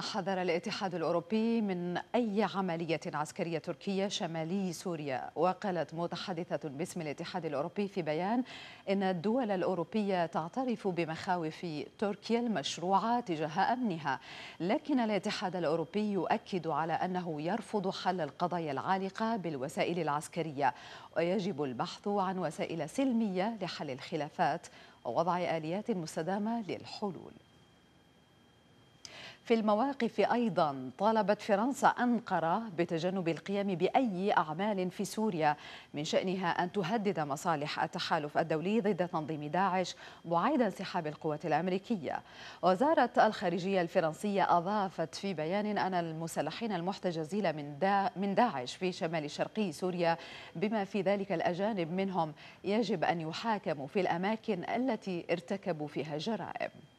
حذر الاتحاد الأوروبي من أي عملية عسكرية تركية شمالي سوريا وقالت متحدثة باسم الاتحاد الأوروبي في بيان إن الدول الأوروبية تعترف بمخاوف تركيا المشروعة تجاه أمنها لكن الاتحاد الأوروبي يؤكد على أنه يرفض حل القضايا العالقة بالوسائل العسكرية ويجب البحث عن وسائل سلمية لحل الخلافات ووضع آليات مستدامة للحلول في المواقف أيضا طالبت فرنسا أنقرة بتجنب القيام بأي أعمال في سوريا من شأنها أن تهدد مصالح التحالف الدولي ضد تنظيم داعش بعيد انسحاب القوات الأمريكية وزارة الخارجية الفرنسية أضافت في بيان أن المسلحين المحتجزين من, دا من داعش في شمال شرقي سوريا بما في ذلك الأجانب منهم يجب أن يحاكموا في الأماكن التي ارتكبوا فيها جرائم